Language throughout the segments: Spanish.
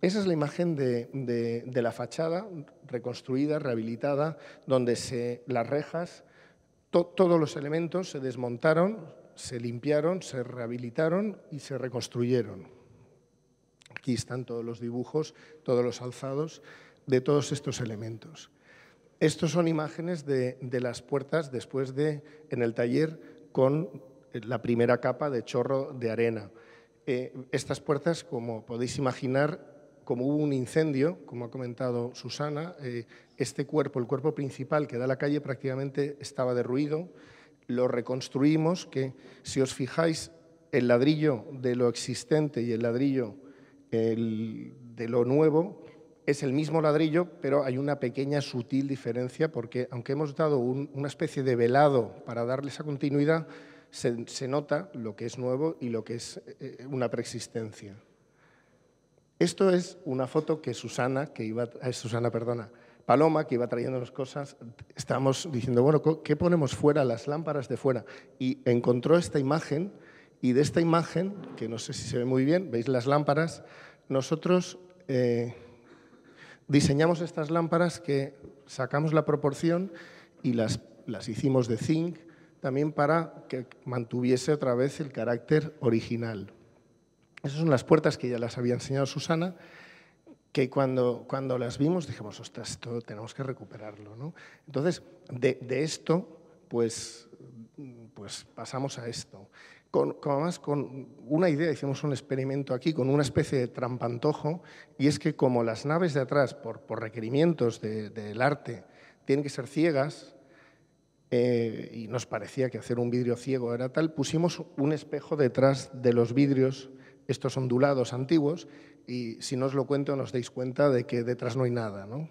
Esa es la imagen de, la fachada reconstruida, rehabilitada, donde las rejas, todos los elementos se desmontaron, se limpiaron, se rehabilitaron y se reconstruyeron. Aquí están todos los dibujos, todos los alzados de todos estos elementos. Estas son imágenes de, las puertas después de, en el taller, con la primera capa de chorro de arena. Eh, estas puertas, como podéis imaginar, como hubo un incendio, como ha comentado Susana, eh, este cuerpo, el cuerpo principal que da la calle, prácticamente estaba derruido. Lo reconstruimos, que si os fijáis, el ladrillo de lo existente y el ladrillo de lo nuevo es el mismo ladrillo, pero hay una pequeña sutil diferencia porque aunque hemos dado una especie de velado para darle esa continuidad, se, nota lo que es nuevo y lo que es eh, una preexistencia. Esto es una foto que Susana, que iba, a eh, Susana, perdona, Paloma, que iba trayéndonos cosas, estábamos diciendo, bueno, ¿qué ponemos fuera? Las lámparas de fuera. Y encontró esta imagen, y de esta imagen, que no sé si se ve muy bien, veis las lámparas, nosotros eh, diseñamos estas lámparas que sacamos la proporción y las hicimos de zinc, también para que mantuviese otra vez el carácter original. Esas son las puertas que ya las había enseñado Susana, que cuando, cuando las vimos dijimos, ostras, esto tenemos que recuperarlo. ¿no? Entonces, de, esto, pues, pues pasamos a esto. Con, más con una idea, hicimos un experimento aquí con una especie de trampantojo, y es que como las naves de atrás, por, por requerimientos del arte, tienen que ser ciegas, eh, y nos parecía que hacer un vidrio ciego era tal, pusimos un espejo detrás de los vidrios estos ondulados antiguos y si no os lo cuento nos dais cuenta de que detrás no hay nada. ¿no?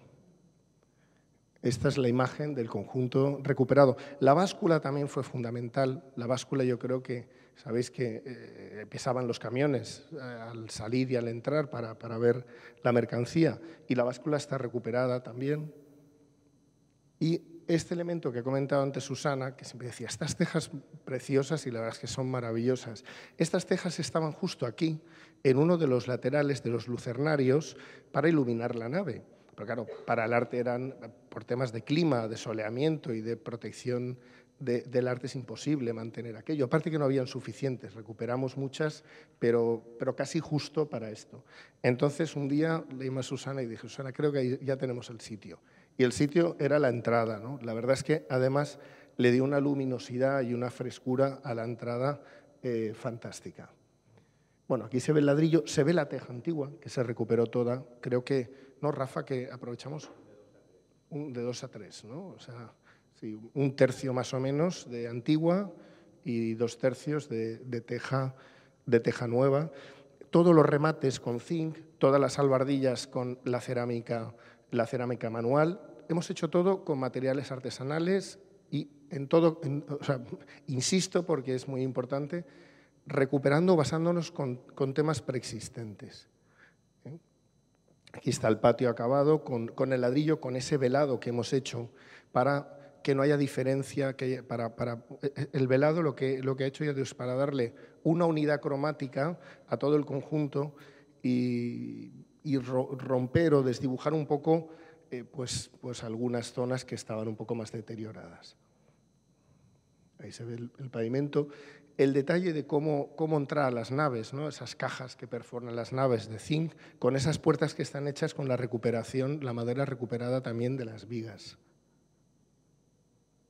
Esta es la imagen del conjunto recuperado. La báscula también fue fundamental. La báscula yo creo que, sabéis que eh, pesaban los camiones eh, al salir y al entrar para, ver la mercancía. Y la báscula está recuperada también. Y este elemento que ha comentado antes Susana, que siempre decía, estas tejas preciosas y la verdad es que son maravillosas, estas tejas estaban justo aquí, en uno de los laterales de los lucernarios, para iluminar la nave. Pero claro, para el arte eran, por temas de clima, de soleamiento y de protección del arte es imposible mantener aquello. Aparte que no habían suficientes, recuperamos muchas, pero, pero casi justo para esto. Entonces un día leí a Susana y dije, Susana, creo que ya tenemos el sitio y el sitio era la entrada. ¿no? La verdad es que además le dio una luminosidad y una frescura a la entrada eh, fantástica. Bueno, aquí se ve el ladrillo, se ve la teja antigua, que se recuperó toda. Creo que, no, Rafa, que aprovechamos un, de dos a tres, ¿no? O sea, un tercio más o menos de antigua y dos tercios de, teja, de teja nueva. Todos los remates con zinc, todas las albardillas con la cerámica la cerámica manual. Hemos hecho todo con materiales artesanales y en todo, insisto porque es muy importante, recuperando basándonos con, temas preexistentes. Aquí está el patio acabado con, el ladrillo, con ese velado que hemos hecho para que no haya diferencia, que para, el velado lo que, lo que ha hecho es para darle una unidad cromática a todo el conjunto y y romper o desdibujar un poco eh, pues, pues algunas zonas que estaban un poco más deterioradas. Ahí se ve el, pavimento. El detalle de cómo, cómo entrar a las naves, ¿no? esas cajas que perforan las naves de zinc, con esas puertas que están hechas con la recuperación, la madera recuperada también de las vigas.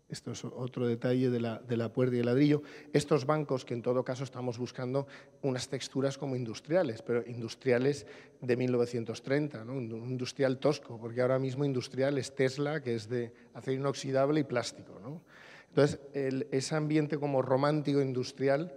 Esto es otro detalle de la, puerta y el ladrillo. Estos bancos, que en todo caso estamos buscando unas texturas como industriales, pero industriales de 1930, un industrial tosco, porque ahora mismo industrial es Tesla, que es de acero inoxidable y plástico. Entonces, ese ambiente como romántico industrial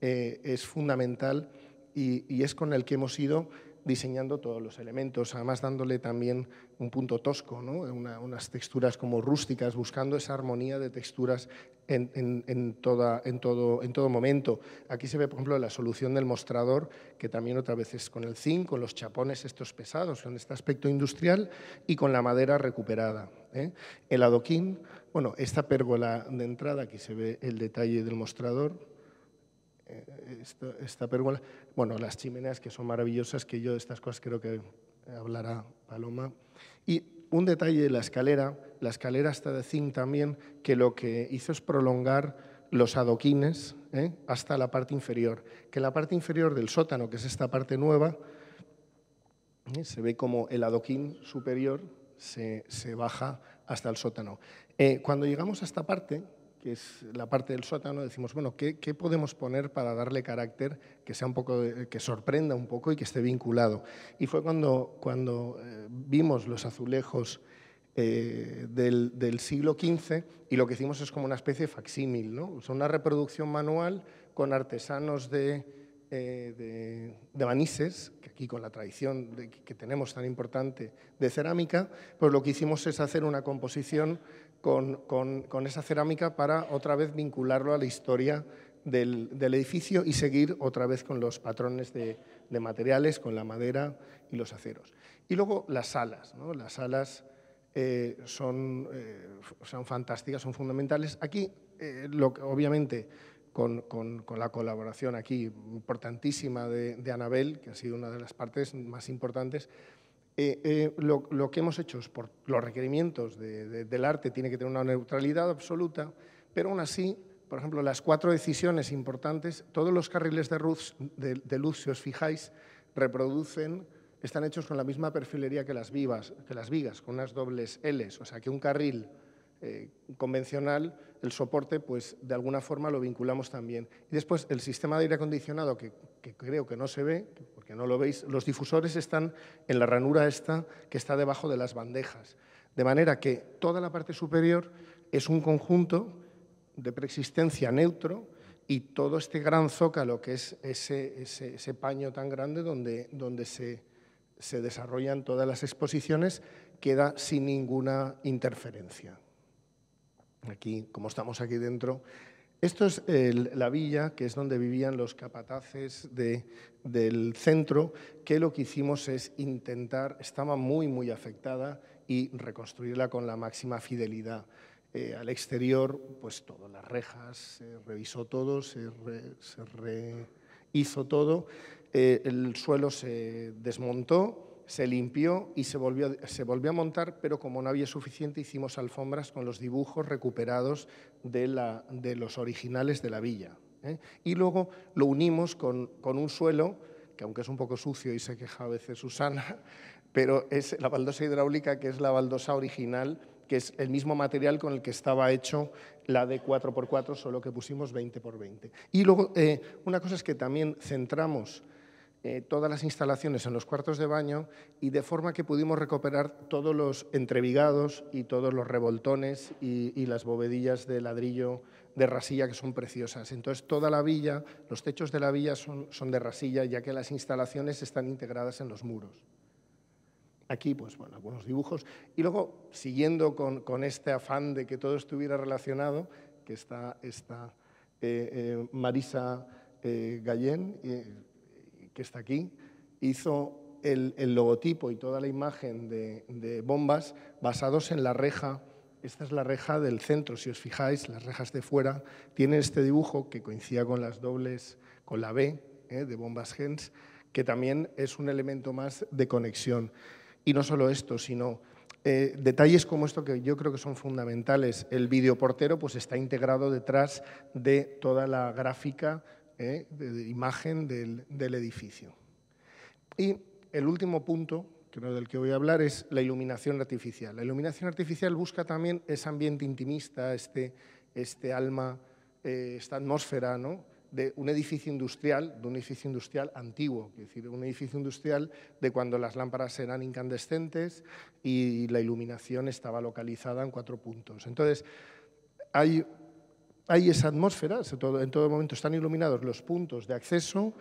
eh, es fundamental y, y es con el que hemos ido diseñando todos los elementos, además dándole también un punto tosco, unas texturas como rústicas, buscando esa armonía de texturas en, todo, momento. Aquí se ve, por ejemplo, la solución del mostrador, que también otra vez es con el zinc, con los chapones estos pesados, con este aspecto industrial y con la madera recuperada. ¿eh? El adoquín, bueno, esta pérgola de entrada, aquí se ve el detalle del mostrador, eh, esta, esta, pérgola. Bueno, las chimeneas que son maravillosas, que yo de estas cosas creo que hablará Paloma. Y un detalle de la escalera, la escalera está de zinc también, que lo que hizo es prolongar los adoquines ¿eh? hasta la parte inferior. Que la parte inferior del sótano, que es esta parte nueva, ¿eh? se ve como el adoquín superior se, se baja hasta el sótano. cuando llegamos a esta parte, que es la parte del sótano, decimos, bueno, ¿qué, podemos poner para darle carácter que, sea un poco, que sorprenda un poco y que esté vinculado? Y fue cuando, cuando eh, vimos los azulejos eh, del, siglo XV y lo que hicimos es como una especie de facsímil, ¿no? una reproducción manual con artesanos de, eh, de, Manises, que aquí con la tradición que tenemos tan importante de cerámica, pues lo que hicimos es hacer una composición con, con, esa cerámica para otra vez vincularlo a la historia del, del edificio y seguir otra vez con los patrones de, de, materiales, con la madera y los aceros. Y luego las salas, ¿no? las salas eh, son, eh, son, fantásticas, son fundamentales. Aquí, eh, lo obviamente, con, con, la colaboración aquí importantísima de Anabel, que ha sido una de las partes más importantes, eh, eh, lo, que hemos hecho es por los requerimientos del arte tiene que tener una neutralidad absoluta, pero aún así, por ejemplo, las cuatro decisiones importantes, todos los carriles de luz, de, si os fijáis, reproducen, están hechos con la misma perfilería que las, vivas, que las vigas, con unas dobles Ls, o sea que un carril eh, convencional, el soporte, pues de alguna forma lo vinculamos también. Y después el sistema de aire acondicionado, que, creo que no se ve, porque no lo veis, los difusores están en la ranura esta que está debajo de las bandejas. De manera que toda la parte superior es un conjunto de preexistencia neutro y todo este gran zócalo, que es ese, paño tan grande donde, se desarrollan todas las exposiciones, queda sin ninguna interferencia aquí, como estamos aquí dentro. Esto es la villa, que es donde vivían los capataces del centro, que lo que hicimos es intentar, estaba muy, muy afectada y reconstruirla con la máxima fidelidad. Eh, al exterior, pues todas las rejas, se revisó todo, se, rehizo todo, eh, el suelo se desmontó, se limpió y se volvió, se volvió a montar, pero como no había suficiente hicimos alfombras con los dibujos recuperados de, los originales de la villa. ¿eh? Y luego lo unimos con, un suelo, que aunque es un poco sucio y se queja a veces Susana, pero es la baldosa hidráulica, que es la baldosa original, que es el mismo material con el que estaba hecho la de 4x4, solo que pusimos 20x20. Y luego, eh, una cosa es que también centramos eh, todas las instalaciones en los cuartos de baño y de forma que pudimos recuperar todos los entrevigados y todos los revoltones y, las bovedillas de ladrillo de rasilla que son preciosas. Entonces, toda la villa, los techos de la villa son, son de rasilla, ya que las instalaciones están integradas en los muros. Aquí, pues bueno, algunos dibujos. Y luego, siguiendo con, con este afán de que todo estuviera relacionado, que está, está eh, eh, Marisa Gallén, que está aquí, hizo el, logotipo y toda la imagen de, bombas basados en la reja. Esta es la reja del centro, si os fijáis, las rejas de fuera tienen este dibujo que coincide con las dobles, con la B ¿eh? de bombas Gens, que también es un elemento más de conexión. Y no solo esto, sino eh, detalles como esto que yo creo que son fundamentales. El videoportero pues, está integrado detrás de toda la gráfica ¿eh? de imagen del, del edificio. Y el último punto que del que voy a hablar es la iluminación artificial. La iluminación artificial busca también ese ambiente intimista, este, este alma, eh, esta atmósfera ¿no? de un edificio industrial, de un edificio industrial antiguo, es decir, un edificio industrial de cuando las lámparas eran incandescentes y la iluminación estaba localizada en cuatro puntos. Entonces, hay hay esa atmósfera, en todo momento están iluminados los puntos de acceso,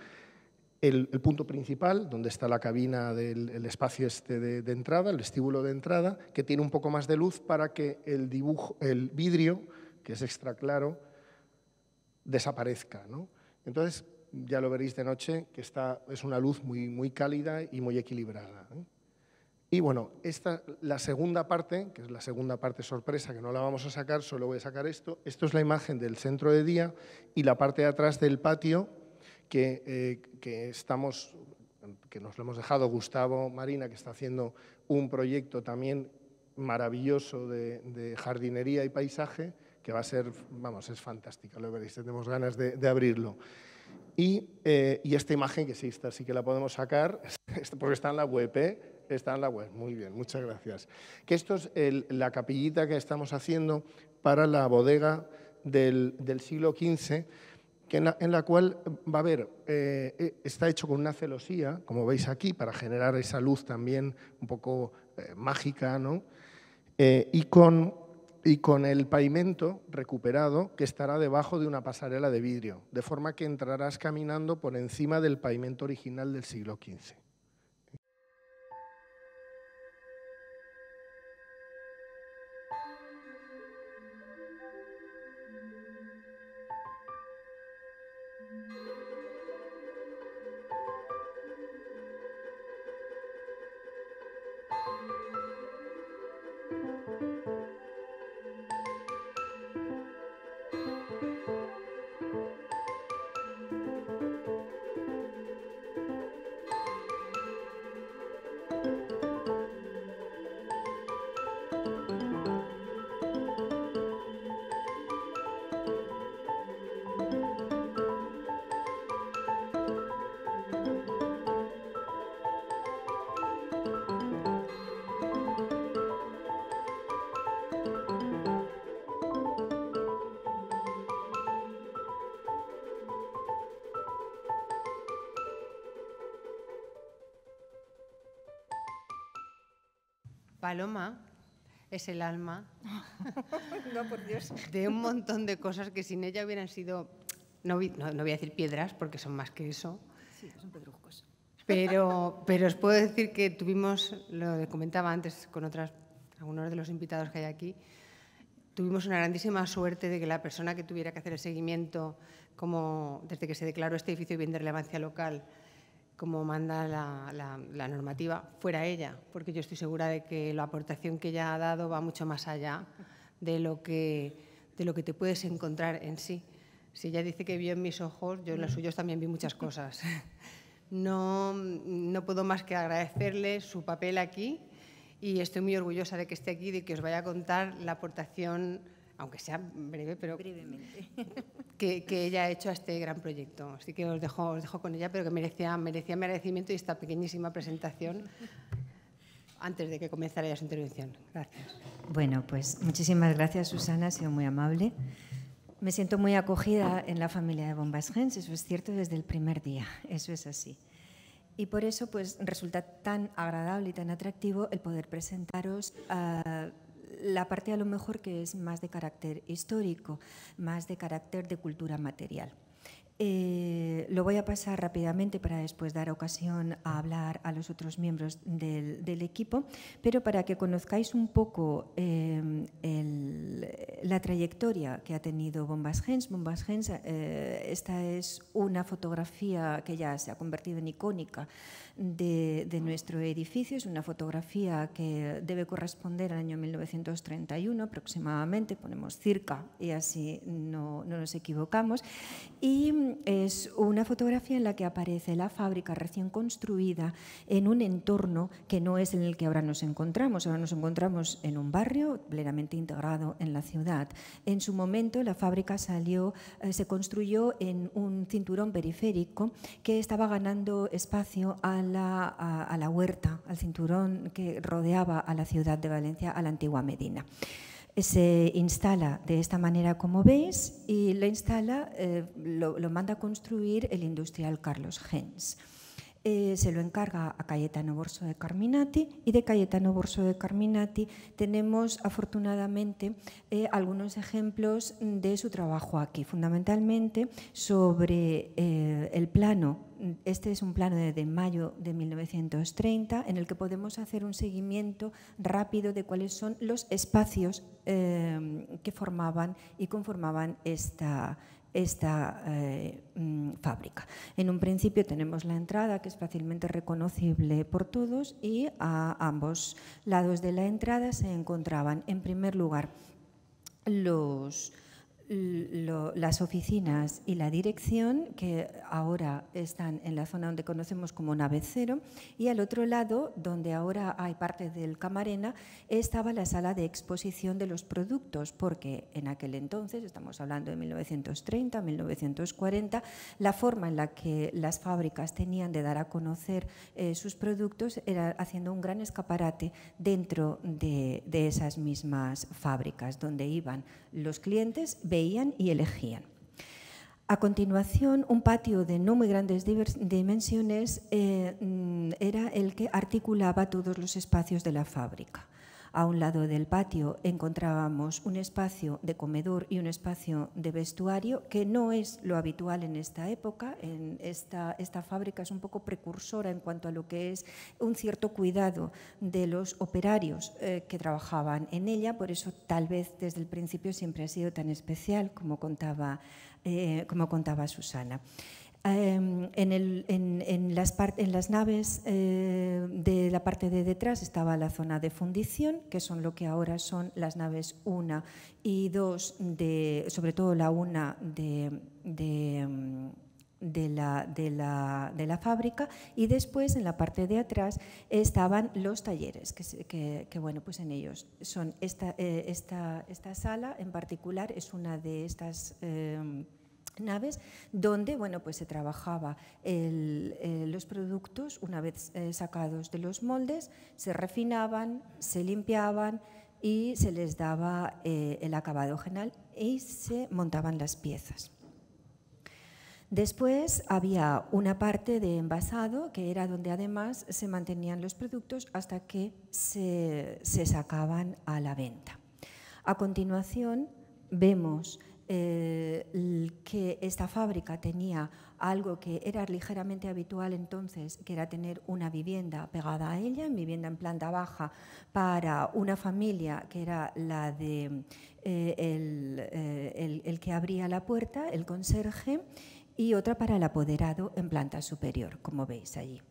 el, punto principal, donde está la cabina del espacio este de, entrada, el vestíbulo de entrada, que tiene un poco más de luz para que el, dibujo, el vidrio, que es extra claro, desaparezca. Entonces, ya lo veréis de noche, que está, es una luz muy, muy cálida y muy equilibrada. ¿eh? Y bueno, esta, la segunda parte, que es la segunda parte sorpresa que no la vamos a sacar, solo voy a sacar esto. Esto es la imagen del centro de día y la parte de atrás del patio que, eh, estamos, que nos lo hemos dejado Gustavo Marina, que está haciendo un proyecto también maravilloso de, jardinería y paisaje, que va a ser, vamos, es fantástica, lo veréis, tenemos ganas de, abrirlo. Eh, y, esta imagen, que sí, está, sí que la podemos sacar, porque está en la web, ¿eh? Está en la web, muy bien, muchas gracias. Que esto es la capillita que estamos haciendo para la bodega del, siglo XV, que en, la, cual va a haber, eh, eh, está hecho con una celosía, como veis aquí, para generar esa luz también un poco mágica, ¿no? y con el pavimento recuperado que estará debajo de una pasarela de vidrio, de forma que entrarás caminando por encima del pavimento original del siglo XV. es el alma de un montón de cosas que sin ella hubieran sido, no, voy a decir piedras porque son más que eso. Sí, son pedruscos. Pero, pero os puedo decir que tuvimos, lo comentaba antes con otras, algunos de los invitados que hay aquí, tuvimos una grandísima suerte de que la persona que tuviera que hacer el seguimiento, como desde que se declaró este edificio bien de relevancia local, como manda la, normativa, fuera ella, porque yo estoy segura de que la aportación que ella ha dado va mucho más allá de lo que, de lo que te puedes encontrar en sí. Si ella dice que vio en mis ojos, yo en los suyos también vi muchas cosas. No, no puedo más que agradecerle su papel aquí y estoy muy orgullosa de que esté aquí y de que os vaya a contar la aportación aunque sea breve, pero que, ella ha hecho a este gran proyecto. Así que os dejo, con ella, pero que merecía, merecía mi agradecimiento y esta pequeñísima presentación antes de que comenzara ya su intervención. Gracias. Bueno, pues muchísimas gracias, Susana, ha sido muy amable. Me siento muy acogida en la familia de Bombas Gens, eso es cierto desde el primer día, eso es así. Y por eso pues, resulta tan agradable y tan atractivo el poder presentaros a la parte a lo mejor que es más de carácter histórico, más de carácter de cultura material. Eh, lo voy a pasar rápidamente para después dar ocasión a hablar a los otros miembros del, equipo, pero para que conozcáis un poco eh, la trayectoria que ha tenido Bombas Gens. Bombas Gens, eh, esta es una fotografía que ya se ha convertido en icónica de, nuestro edificio. Es una fotografía que debe corresponder al año 1931 aproximadamente, ponemos circa y así no, no nos equivocamos. Y mm, es una fotografía en la que aparece la fábrica recién construida en un entorno que no es en el que ahora nos encontramos. Ahora nos encontramos en un barrio plenamente integrado en la ciudad. En su momento la fábrica salió, eh, se construyó en un cinturón periférico que estaba ganando espacio al a, la huerta, al cinturón que rodeaba a la ciudad de Valencia, a la antigua Medina se instala de esta manera como veis y lo instala, eh, lo, lo, manda a construir el industrial Carlos Gens. Eh, se lo encarga a Cayetano Borso de Carminati y de Cayetano Borso de Carminati tenemos afortunadamente eh, algunos ejemplos de su trabajo aquí, fundamentalmente sobre eh, el plano. Este es un plano de mayo de 1930 en el que podemos hacer un seguimiento rápido de cuáles son los espacios que formaban y conformaban esta, esta eh, mm, fábrica. En un principio tenemos la entrada, que es fácilmente reconocible por todos, y a ambos lados de la entrada se encontraban, en primer lugar, los las oficinas y la dirección, que ahora están en la zona donde conocemos como Nave Cero, y al otro lado, donde ahora hay parte del Camarena, estaba la sala de exposición de los productos, porque en aquel entonces, estamos hablando de 1930, 1940, la forma en la que las fábricas tenían de dar a conocer eh, sus productos era haciendo un gran escaparate dentro de, esas mismas fábricas, donde iban los clientes, y elegían. A continuación, un patio de no muy grandes dimensiones eh, mm, era el que articulaba todos los espacios de la fábrica. A un lado del patio encontrábamos un espacio de comedor y un espacio de vestuario, que no es lo habitual en esta época. En esta, esta fábrica es un poco precursora en cuanto a lo que es un cierto cuidado de los operarios eh, que trabajaban en ella, por eso tal vez desde el principio siempre ha sido tan especial como contaba, eh, como contaba Susana. Em, en, en, en, las en, las, naves eh, de la parte de detrás estaba la zona de fundición, que son lo que ahora son las naves 1 y 2, de, sobre todo la 1 de, mm, de, la, de, la, fábrica, y después en la parte de atrás estaban los talleres, que, bueno, pues en ellos son eh, esta, esta, sala en particular, es una de estas... Em, naves donde bueno, pues se trabajaba eh, los productos una vez eh, sacados de los moldes, se refinaban, se limpiaban y se les daba eh, el acabado general y se montaban las piezas. Después había una parte de envasado que era donde además se mantenían los productos hasta que se, se sacaban a la venta. A continuación vemos eh, que esta fábrica tenía algo que era ligeramente habitual entonces, que era tener una vivienda pegada a ella, vivienda en planta baja, para una familia que era la de eh, eh, el que abría la puerta, el conserje, y otra para el apoderado en planta superior, como veis allí.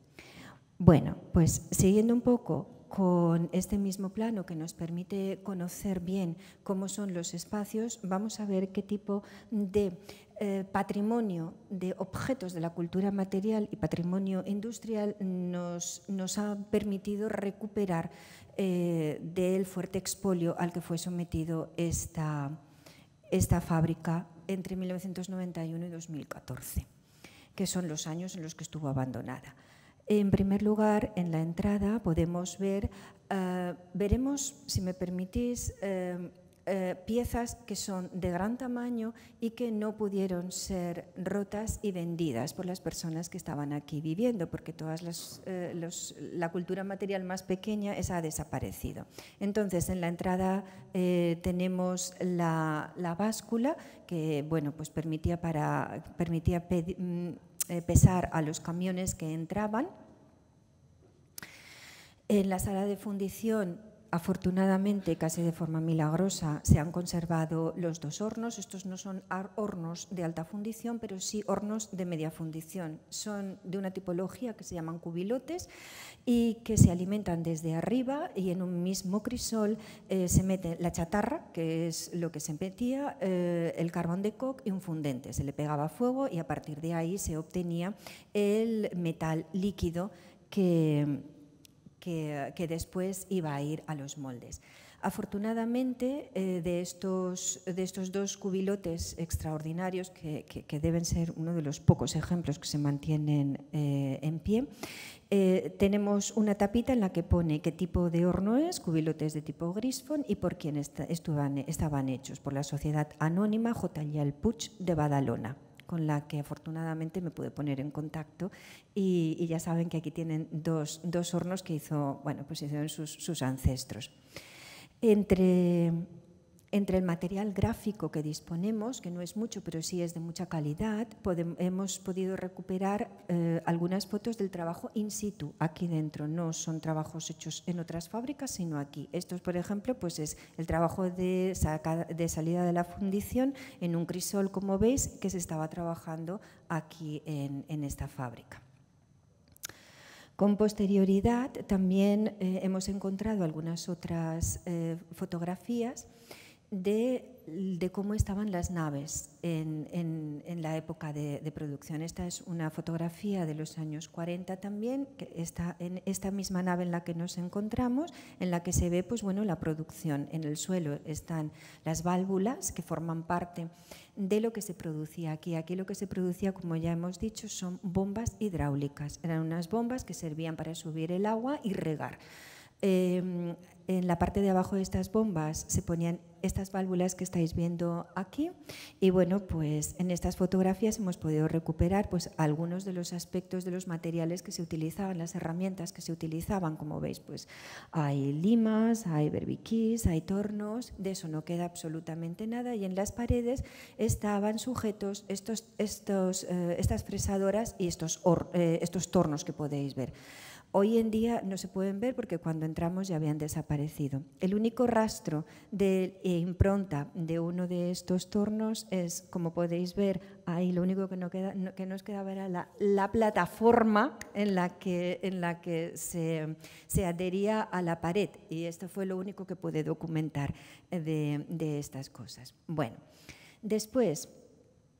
Bueno, pues siguiendo un poco con este mismo plano que nos permite conocer bien cómo son los espacios, vamos a ver qué tipo de eh, patrimonio de objetos de la cultura material y patrimonio industrial nos, ha permitido recuperar eh, del fuerte expolio al que fue sometido esta fábrica entre 1991 y 2014, que son los años en los que estuvo abandonada. En primer lugar, en la entrada podemos ver, eh, veremos, si me permitís, eh, eh, piezas que son de gran tamaño y que no pudieron ser rotas y vendidas por las personas que estaban aquí viviendo, porque toda la cultura material más pequeña esa ha desaparecido. Entonces, en la entrada tenemos la, báscula que bueno, pues permitía, para, permitía mm, pesar a los camiones que entraban en la sala de fundición, afortunadamente, casi de forma milagrosa, se han conservado los dos hornos. Estos no son hornos de alta fundición, pero sí hornos de media fundición. Son de una tipología que se llaman cubilotes y que se alimentan desde arriba y en un mismo crisol eh, se mete la chatarra, que es lo que se metía, eh, el carbón de coque y un fundente. Se le pegaba fuego y a partir de ahí se obtenía el metal líquido que que, después iba a ir a los moldes. Afortunadamente, eh, de, estos, de estos dos cubilotes extraordinarios, que, deben ser uno de los pocos ejemplos que se mantienen eh, en pie, eh, tenemos una tapita en la que pone qué tipo de horno es, cubilotes de tipo grisfon y por quién estaban hechos, por la Sociedad Anónima J. Puch de Badalona con la que afortunadamente me pude poner en contacto y, ya saben que aquí tienen dos, hornos que hizo, bueno, pues hicieron sus, sus ancestros. Entre entre el material gráfico que disponemos, que no es mucho, pero sí es de mucha calidad, hemos podido recuperar eh, algunas fotos del trabajo in situ, aquí dentro. No son trabajos hechos en otras fábricas, sino aquí. Esto, por ejemplo, pues es el trabajo de, salida de la fundición en un crisol, como veis, que se estaba trabajando aquí en, esta fábrica. Con posterioridad también eh, hemos encontrado algunas otras eh, fotografías de, de cómo estaban las naves en, la época de, producción. Esta es una fotografía de los años 40 también, que está en esta misma nave en la que nos encontramos, en la que se ve pues, bueno, la producción. En el suelo están las válvulas que forman parte de lo que se producía aquí. Aquí lo que se producía, como ya hemos dicho, son bombas hidráulicas. Eran unas bombas que servían para subir el agua y regar. Eh, en la parte de abajo de estas bombas se ponían estas válvulas que estáis viendo aquí y bueno, pues en estas fotografías hemos podido recuperar pues algunos de los aspectos de los materiales que se utilizaban, las herramientas que se utilizaban, como veis, pues hay limas, hay berbiquís, hay tornos, de eso no queda absolutamente nada y en las paredes estaban sujetos estos, estos, eh, estas fresadoras y estos, eh, estos tornos que podéis ver. Hoy en día no se pueden ver porque cuando entramos ya habían desaparecido. El único rastro de eh, impronta de uno de estos tornos es, como podéis ver, ahí lo único que, queda, nos quedaba era la, plataforma en la que, se, adhería a la pared y esto fue lo único que pude documentar eh, de, de estas cosas. Bueno, después...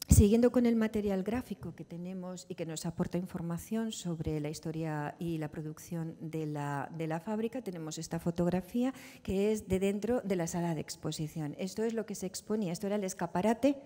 Siguiendo con el material gráfico que tenemos y que nos aporta información sobre la historia y la producción de la, fábrica, tenemos esta fotografía que es de dentro de la sala de exposición. Esto es lo que se exponía, esto era el escaparate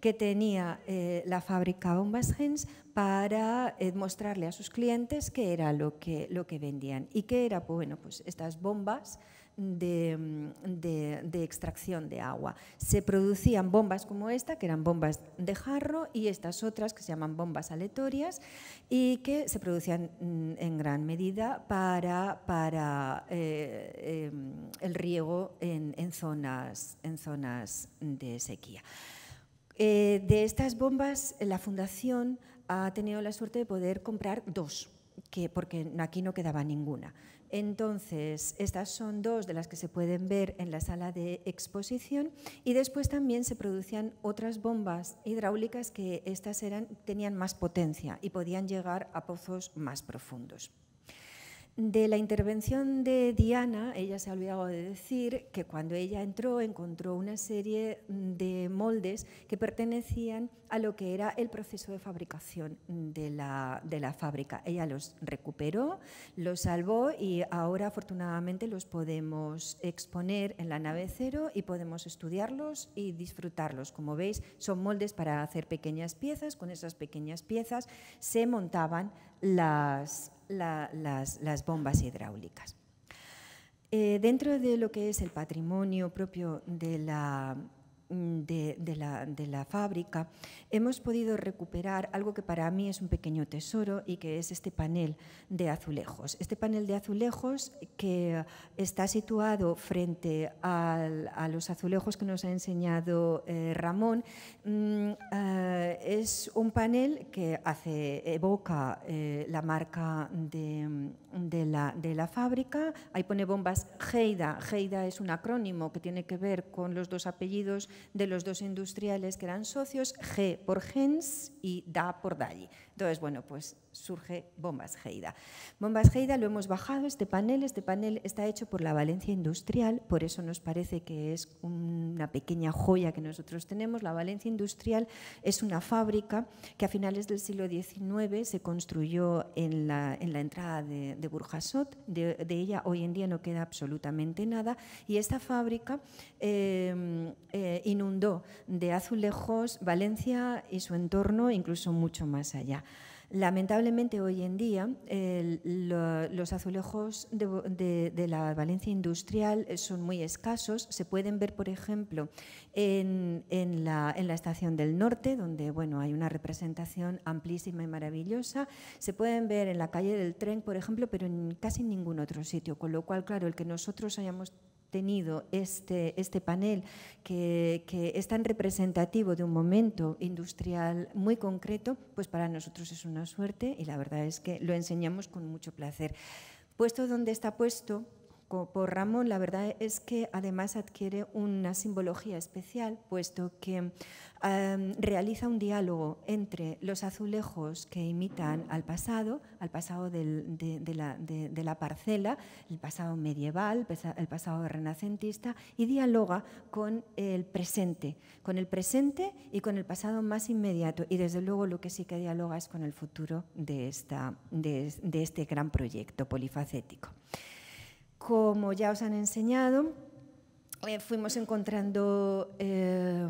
que tenía eh, la fábrica Gens para eh, mostrarle a sus clientes qué era lo que, lo que vendían y qué era, pues, bueno, pues estas bombas Mm, de, extracción de agua. Se producían bombas como esta, que eran bombas de jarro, y estas otras que se llaman bombas aleatorias, y que se producían mm, en gran medida para, eh, em, el riego en, zonas, en zonas de sequía. Eh, de estas bombas, la Fundación ha tenido la suerte de poder comprar dos, porque aquí no quedaba ninguna. Entonces, estas son dos de las que se pueden ver en la sala de exposición y después también se producían otras bombas hidráulicas que estas eran, tenían más potencia y podían llegar a pozos más profundos. De la intervención de Diana, ella se ha olvidado de decir que cuando ella entró encontró una serie mm, de moldes que pertenecían a lo que era el proceso de fabricación de la, fábrica. Ella los recuperó, los salvó y ahora afortunadamente los podemos exponer en la nave cero y podemos estudiarlos y disfrutarlos. Como veis, son moldes para hacer pequeñas piezas. Con esas pequeñas piezas se montaban las, las, bombas hidráulicas. Eh, dentro de lo que es el patrimonio propio de la, Mm, de, la, fábrica, hemos podido recuperar algo que para mí es un pequeño tesoro y que es este panel de azulejos. Este panel de azulejos que está situado frente a los azulejos que nos ha enseñado eh, Ramón mm, eh, es un panel que hace, evoca eh, la marca de de la, fábrica. Ahí pone bombas Heida. Heida es un acrónimo que tiene que ver con los dos apellidos de los dos industriales que eran socios, G por Gens y Da por D.A.I., entonces, bueno, pues surge Bombas Geida. Bombas Geida lo hemos bajado, este panel, este panel está hecho por la Valencia Industrial, por eso nos parece que es una pequeña joya que nosotros tenemos. La Valencia Industrial es una fábrica que a finales del siglo XIX se construyó en la, entrada de, Burjasot, de, ella hoy en día no queda absolutamente nada, y esta fábrica eh, eh, inundó de azulejos Valencia y su entorno, incluso mucho más allá. Lamentablemente hoy en día los azulejos de, la Valencia industrial son muy escasos. Se pueden ver, por ejemplo, en, la, estación del norte, donde bueno, hay una representación amplísima y maravillosa. Se pueden ver en la calle del tren, por ejemplo, pero en casi ningún otro sitio. Con lo cual, claro, el que nosotros hayamos tenido este, este panel que, que, es tan representativo de un momento industrial muy concreto, pues para nosotros es una suerte y la verdad es que lo enseñamos con mucho placer. Puesto donde está puesto, por Ramón, la verdad es que además adquiere una simbología especial, puesto que em, realiza un diálogo entre los azulejos que imitan al pasado, al pasado de, la, parcela, el pasado medieval, el pasado renacentista, y dialoga con el presente, con el presente y con el pasado más inmediato. Y desde luego lo que sí que dialoga es con el futuro de, esta, de este gran proyecto polifacético. Como ya os han enseñado, eh, fuimos encontrando eh,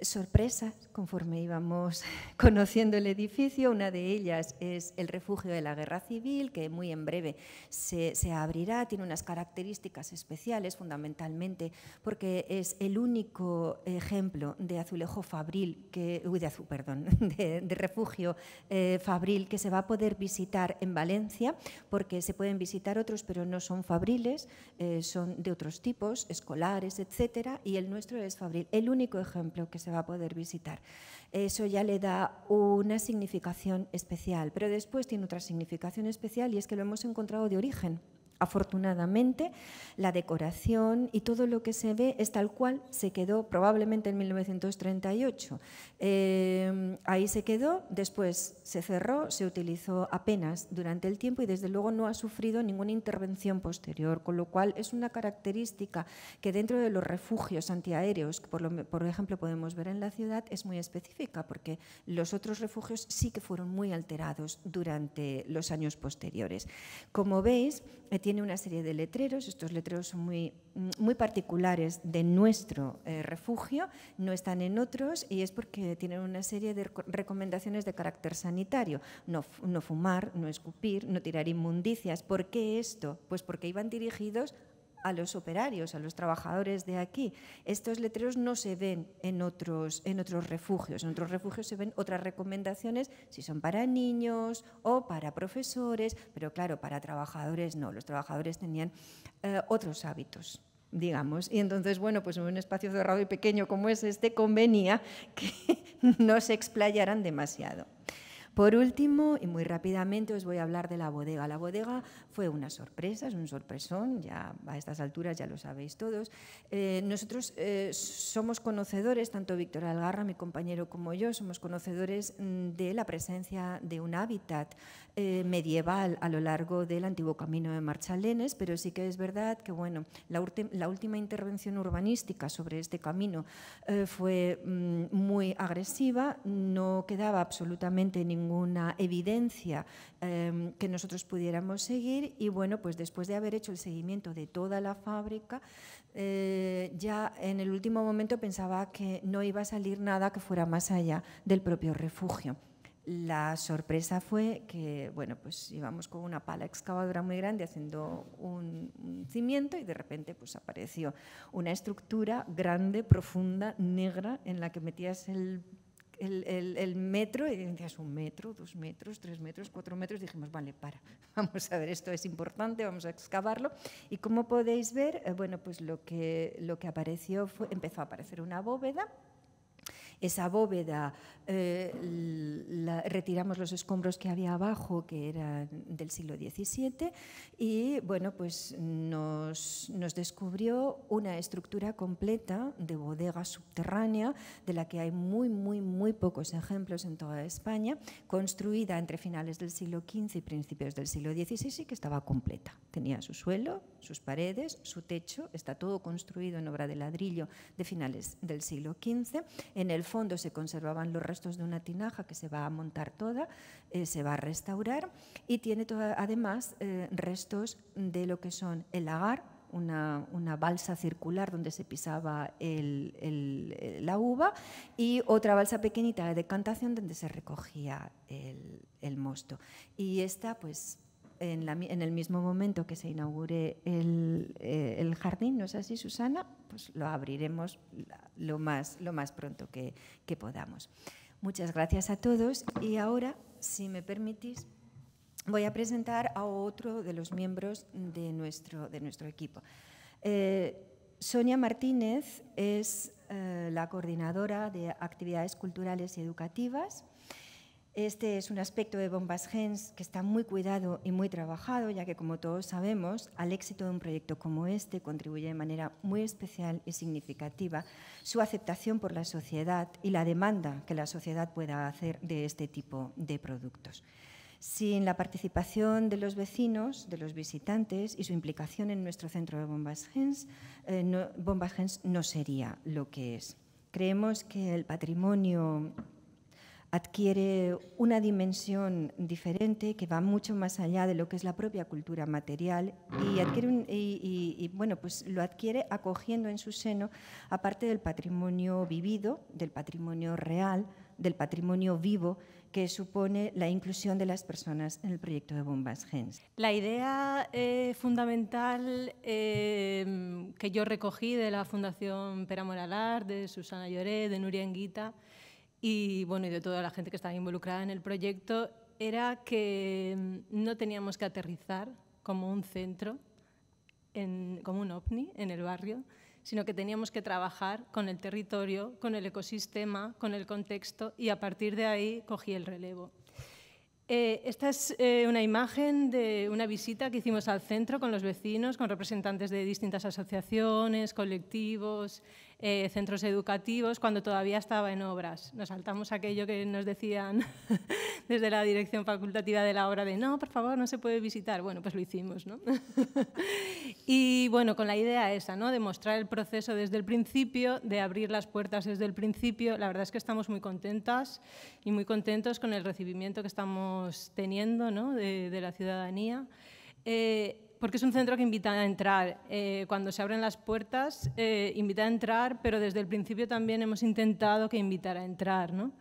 sorpresas conforme íbamos conociendo el edificio. Una de ellas es el refugio de la guerra civil, que muy en breve se, abrirá. Tiene unas características especiales, fundamentalmente, porque es el único ejemplo de azulejo fabril, que, perdón, de, refugio eh, fabril que se va a poder visitar en Valencia, porque se pueden visitar otros, pero no son fabriles, eh, son de otros tipos, escolares, etcétera, y el nuestro es fabril. El único ejemplo que se se va a poder visitar. Eso ya le da una significación especial, pero después tiene otra significación especial y es que lo hemos encontrado de origen. Afortunadamente, la decoración y todo lo que se ve es tal cual se quedó probablemente en 1938. Eh, ahí se quedó, después se cerró, se utilizó apenas durante el tiempo y desde luego no ha sufrido ninguna intervención posterior, con lo cual es una característica que dentro de los refugios antiaéreos, por, por ejemplo podemos ver en la ciudad, es muy específica porque los otros refugios sí que fueron muy alterados durante los años posteriores. Como veis, tiene una serie de letreros, estos letreros son muy, muy particulares de nuestro eh, refugio, no están en otros y es porque tienen una serie de recomendaciones de carácter sanitario, no, no fumar, no escupir, no tirar inmundicias. ¿Por qué esto? Pues porque iban dirigidos a los operarios, a los trabajadores de aquí. Estos letreros no se ven en otros, en otros refugios. En otros refugios se ven otras recomendaciones, si son para niños o para profesores, pero claro, para trabajadores no. Los trabajadores tenían eh, otros hábitos digamos. Y entonces, bueno, pues en un espacio cerrado y pequeño como es este, convenía que no se explayaran demasiado. Por último, y muy rápidamente, os voy a hablar de la bodega. La bodega fue una sorpresa, es un sorpresón, ya a estas alturas ya lo sabéis todos. Eh, nosotros eh, somos conocedores, tanto Víctor Algarra, mi compañero, como yo, somos conocedores mm, de la presencia de un hábitat eh, medieval a lo largo del antiguo camino de Marchalenes, pero sí que es verdad que bueno, la, última intervención urbanística sobre este camino fue mm, muy agresiva, no quedaba absolutamente ninguna evidencia que nosotros pudiéramos seguir y bueno, pues después de haber hecho el seguimiento de toda la fábrica, eh, ya en el último momento pensaba que no iba a salir nada que fuera más allá del propio refugio. La sorpresa fue que, bueno, pues íbamos con una pala excavadora muy grande haciendo un, un, cimiento y de repente pues apareció una estructura grande, profunda, negra, en la que metías el el, metro, y decías un metro, dos metros, tres metros, cuatro metros, dijimos, vale, para, vamos a ver, esto es importante, vamos a excavarlo. Y como podéis ver, eh, bueno, pues lo que, lo que apareció fue, empezó a aparecer una bóveda esa bóveda, eh, la, retiramos los escombros que había abajo, que eran del siglo XVII, y bueno, pues nos, nos descubrió una estructura completa de bodega subterránea, de la que hay muy, muy, muy pocos ejemplos en toda España, construida entre finales del siglo XV y principios del siglo XVI y que estaba completa. Tenía su suelo, sus paredes, su techo, está todo construido en obra de ladrillo de finales del siglo XV. En el fondo se conservaban los restos de una tinaja que se va a montar toda, eh, se va a restaurar y tiene además eh, restos de lo que son el lagar, una, balsa circular donde se pisaba la uva y otra balsa pequeñita de decantación donde se recogía el, el mosto. Y esta, pues en, el mismo momento que se inaugure eh, el, jardín, ¿no es así, Susana? Pues lo abriremos lo más, pronto que, podamos. Muchas gracias a todos y ahora, si me permitís, voy a presentar a otro de los miembros de nuestro, equipo. Eh, Sonia Martínez es eh, la coordinadora de actividades culturales y educativas este es un aspecto de Bombas Gens que está muy cuidado y muy trabajado, ya que, como todos sabemos, al éxito de un proyecto como este contribuye de manera muy especial y significativa su aceptación por la sociedad y la demanda que la sociedad pueda hacer de este tipo de productos. Sin la participación de los vecinos, de los visitantes y su implicación en nuestro centro de Bombas Gens, eh, Bombas Gens no sería lo que es. Creemos que el patrimonio adquiere una dimensión diferente que va mucho más allá de lo que es la propia cultura material y, adquiere bueno, pues lo adquiere acogiendo en su seno, aparte del patrimonio vivido, del patrimonio real, del patrimonio vivo que supone la inclusión de las personas en el proyecto de Bombas Gens. La idea eh, fundamental eh, que yo recogí de la Fundación Pera Moralar, de Susana Lloré, de Nuria Enguita, y, bueno, y de toda la gente que estaba involucrada en el proyecto era que mm, no teníamos que aterrizar como un centro, como un ovni en el barrio, sino que teníamos que trabajar con el territorio, con el ecosistema, con el contexto y a partir de ahí cogí el relevo. Eh, esta es eh, una imagen de una visita que hicimos al centro con los vecinos, con representantes de distintas asociaciones, colectivos, eh, centros educativos cuando todavía estaba en obras. Nos saltamos aquello que nos decían desde la dirección facultativa de la obra de no, por favor, no se puede visitar. Bueno, pues lo hicimos, y bueno, con la idea esa, ¿no? De mostrar el proceso desde el principio, de abrir las puertas desde el principio. La verdad es que estamos muy contentas y muy contentos con el recibimiento que estamos teniendo, ¿no? De, la ciudadanía. Eh, porque es un centro que invita a entrar. Eh, cuando se abren las puertas, eh, invita a entrar, pero desde el principio también hemos intentado que invitara a entrar. ¿no?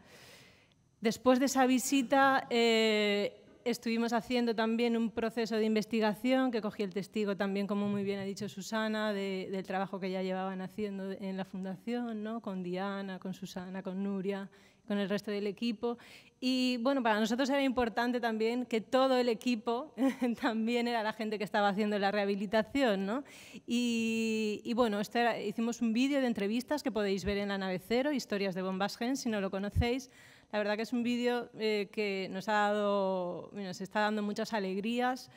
Después de esa visita, eh, estuvimos haciendo también un proceso de investigación que cogí el testigo también, como muy bien ha dicho Susana, del trabajo que ya llevaban haciendo en la Fundación, ¿no? con Diana, con Susana, con Nuria con el resto del equipo. Y bueno, para nosotros era importante también que todo el equipo también era la gente que estaba haciendo la rehabilitación, ¿no? Y, y bueno, este hicimos un vídeo de entrevistas que podéis ver en la nave cero, Historias de Bombas Gen, si no lo conocéis. La verdad que es un vídeo eh, que nos ha dado, nos está dando muchas alegrías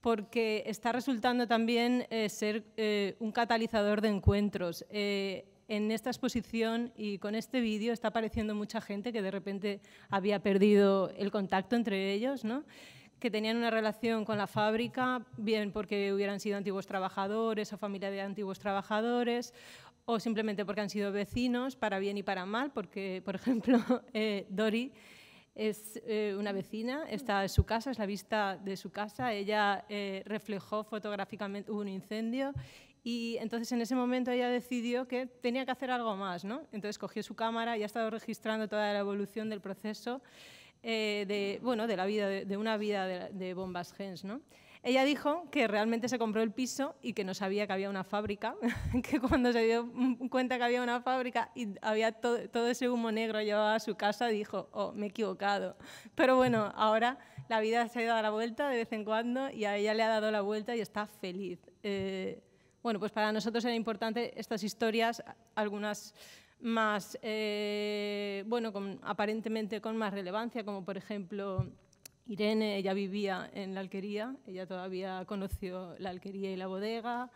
porque está resultando también eh, ser eh, un catalizador de encuentros. Eh, en esta exposición y con este vídeo está apareciendo mucha gente que de repente había perdido el contacto entre ellos, ¿no? que tenían una relación con la fábrica, bien porque hubieran sido antiguos trabajadores o familia de antiguos trabajadores, o simplemente porque han sido vecinos, para bien y para mal, porque, por ejemplo, eh, Dori es eh, una vecina, está en su casa, es la vista de su casa, ella eh, reflejó fotográficamente un incendio y entonces en ese momento ella decidió que tenía que hacer algo más, ¿no? Entonces cogió su cámara y ha estado registrando toda la evolución del proceso eh, de, bueno, de, la vida, de, una vida de, bombas gens, ¿no? Ella dijo que realmente se compró el piso y que no sabía que había una fábrica, que cuando se dio cuenta que había una fábrica y había todo, ese humo negro llevado a su casa, dijo, oh, me he equivocado. Pero bueno, ahora la vida se ha dado la vuelta de vez en cuando y a ella le ha dado la vuelta y está feliz. Eh, bueno, pues para nosotros era importante estas historias, algunas más, eh, bueno, aparentemente con más relevancia, como por ejemplo Irene, ella vivía en la alquería, ella todavía conoció la alquería y la bodega.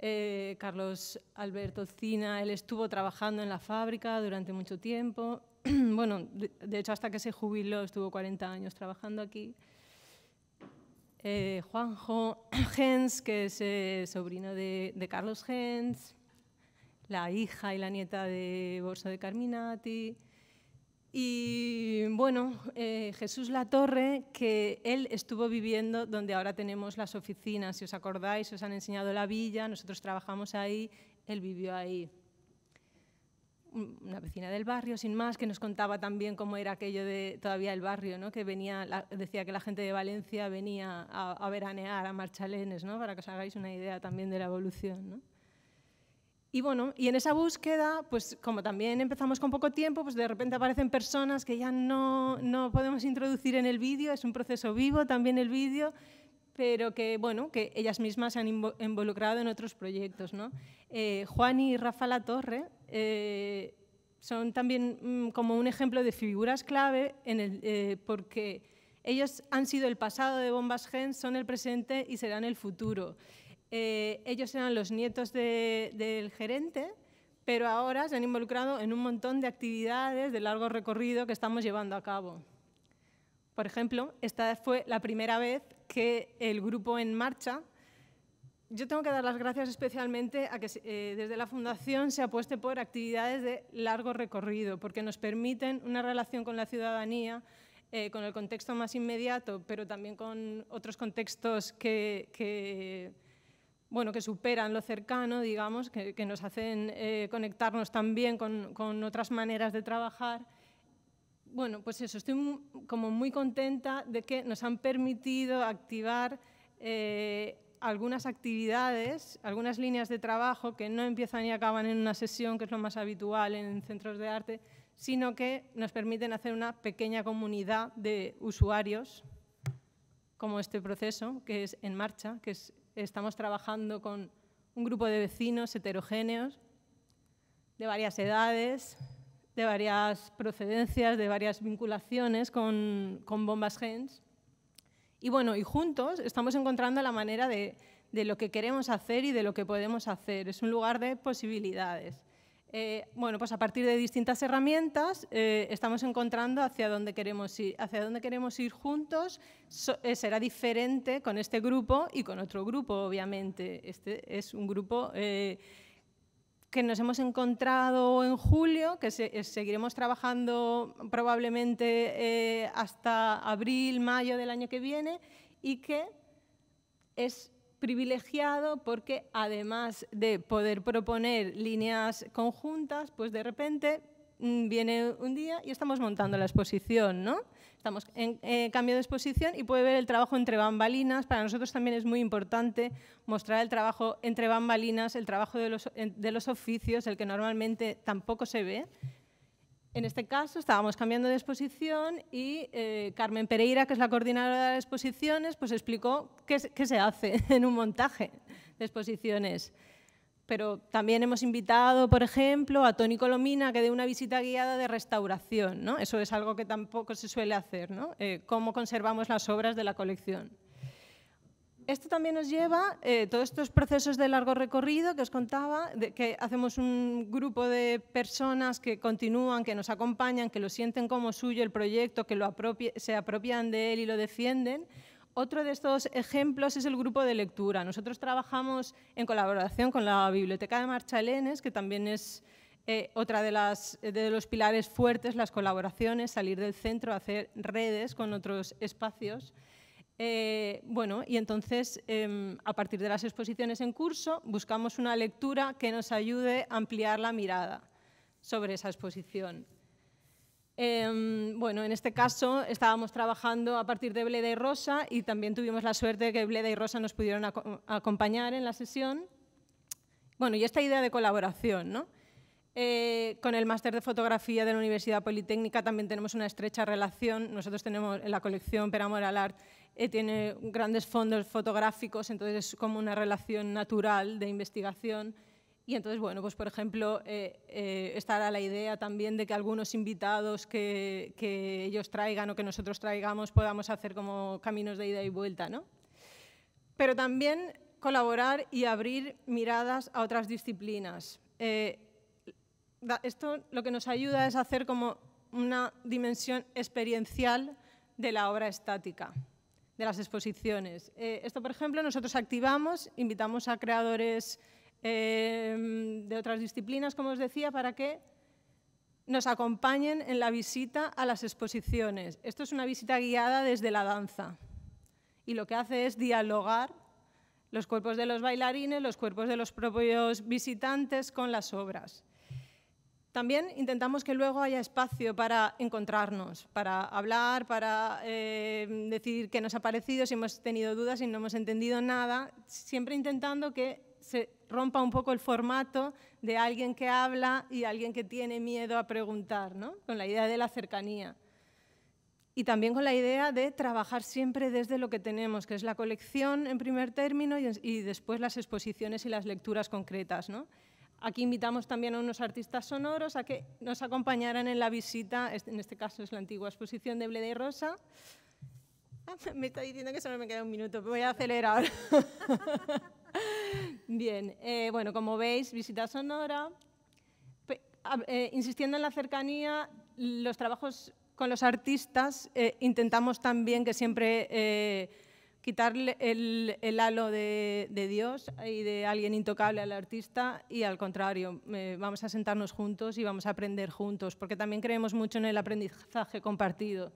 Eh, Carlos Alberto Cina, él estuvo trabajando en la fábrica durante mucho tiempo. bueno, de hecho, hasta que se jubiló estuvo 40 años trabajando aquí eh, Juanjo Gens, que es eh, sobrino de, Carlos Gens, la hija y la nieta de Borso de Carminati. Y bueno, eh, Jesús Latorre, que él estuvo viviendo donde ahora tenemos las oficinas, si os acordáis, os han enseñado la villa, nosotros trabajamos ahí, él vivió ahí. Mm, una vecina del barrio, sin más, que nos contaba también cómo era aquello de todavía el barrio, ¿no? que venía, decía que la gente de Valencia venía a, veranear a Marchalenes, ¿no? para que os hagáis una idea también de la evolución. Y bueno, y en esa búsqueda, pues como también empezamos con poco tiempo, pues de repente aparecen personas que ya no, no podemos introducir en el vídeo, es un proceso vivo también el vídeo, pero que, bueno, que ellas mismas se han involucrado en otros proyectos. ¿no? Eh, Juan y Rafa La Torre eh, son también mm, como un ejemplo de figuras clave en el, eh, porque ellos han sido el pasado de Bombas Gen, son el presente y serán el futuro. ellos eran los nietos del gerente, pero ahora se han involucrado en un montón de actividades de largo recorrido que estamos llevando a cabo. Por ejemplo, esta fue la primera vez que el grupo En Marcha, yo tengo que dar las gracias especialmente a que eh, desde la Fundación se apueste por actividades de largo recorrido, porque nos permiten una relación con la ciudadanía, eh, con el contexto más inmediato, pero también con otros contextos que, que bueno, que superan lo cercano, digamos, que, nos hacen eh, conectarnos también con, con otras maneras de trabajar bueno, pues eso, estoy como muy contenta de que nos han permitido activar eh, algunas actividades, algunas líneas de trabajo que no empiezan y acaban en una sesión, que es lo más habitual en centros de arte, sino que nos permiten hacer una pequeña comunidad de usuarios, como este proceso, que es en marcha, que estamos trabajando con un grupo de vecinos heterogéneos, de varias edades, de varias procedencias, de varias vinculaciones con, con bombas gens. Y bueno, y juntos estamos encontrando la manera de, de, lo que queremos hacer y de lo que podemos hacer. Es un lugar de posibilidades. Eh, bueno, pues a partir de distintas herramientas eh, estamos encontrando hacia dónde queremos ir. Hacia dónde queremos ir juntos eh, será diferente con este grupo y con otro grupo, obviamente. Este es un grupo que nos hemos encontrado en julio, que eh, seguiremos trabajando probablemente eh, hasta abril, mayo del año que viene, y que es privilegiado porque además de poder proponer líneas conjuntas, pues de repente mm, viene un día y estamos montando la exposición, ¿no? estamos en eh, cambio de exposición y puede ver el trabajo entre bambalinas. Para nosotros también es muy importante mostrar el trabajo entre bambalinas, el trabajo de los, de los oficios, el que normalmente tampoco se ve. En este caso estábamos cambiando de exposición y eh, Carmen Pereira, que es la coordinadora de exposiciones, pues explicó qué se hace en un montaje de exposiciones. Pero también hemos invitado, por ejemplo, a Tony Colomina que dé una visita guiada de restauración. Eso es algo que tampoco se suele hacer, eh, cómo conservamos las obras de la colección. Esto también nos lleva, a eh, todos estos procesos de largo recorrido que os contaba, de que hacemos un grupo de personas que continúan, que nos acompañan, que lo sienten como suyo el proyecto, que se apropian de él y lo defienden, otro de estos ejemplos es el grupo de lectura. Nosotros trabajamos en colaboración con la Biblioteca de Marchalenes, que también es eh, otra de, los pilares fuertes, las colaboraciones, salir del centro, hacer redes con otros espacios. Eh, bueno, y entonces, em, a partir de las exposiciones en curso, buscamos una lectura que nos ayude a ampliar la mirada sobre esa exposición. Em, bueno, en este caso estábamos trabajando a partir de Bleda y Rosa y también tuvimos la suerte de que Bleda y Rosa nos pudieron acompañar en la sesión. Bueno, y esta idea de colaboración, ¿no? Eh, con el máster de fotografía de la Universidad Politécnica también tenemos una estrecha relación. Nosotros tenemos la colección Peramor Art, eh, tiene grandes fondos fotográficos, entonces es como una relación natural de investigación. Y entonces, bueno, pues por ejemplo, eh, eh, estará la idea también de que algunos invitados que, ellos traigan o que nosotros traigamos podamos hacer como caminos de ida y vuelta, ¿no? Pero también colaborar y abrir miradas a otras disciplinas. Eh, esto lo que nos ayuda es hacer como una dimensión experiencial de la obra estática de las exposiciones. esto, por ejemplo, nosotros activamos, invitamos a creadores Em, de otras disciplinas, como os decía, para que nos acompañen en la visita a las exposiciones. Esto es una visita guiada desde la danza y lo que hace es dialogar los cuerpos de los bailarines, los cuerpos de los propios visitantes con las obras. También intentamos que luego haya espacio para encontrarnos, para hablar, para em, decir qué nos ha parecido, si hemos tenido dudas, si no hemos entendido nada, siempre intentando que se rompa un poco el formato de alguien que habla y alguien que tiene miedo a preguntar, con la idea de la cercanía. Y también con la idea de trabajar siempre desde lo que tenemos, que es la colección en primer término y, después las exposiciones y las lecturas concretas. ¿no? Aquí invitamos también a unos artistas sonoros a que nos acompañaran en la visita, este, en este caso es la antigua exposición de Bleda y Rosa. Ah, me está diciendo que solo me queda un minuto, voy a acelerar. Bien, eh, bueno, como veis, visita sonora. Eh, insistiendo en la cercanía, los trabajos con los artistas eh, intentamos también que siempre quitarle el, halo de, Dios y de alguien intocable al artista y al contrario, vamos a sentarnos juntos y vamos a aprender juntos, porque también creemos mucho en el aprendizaje compartido.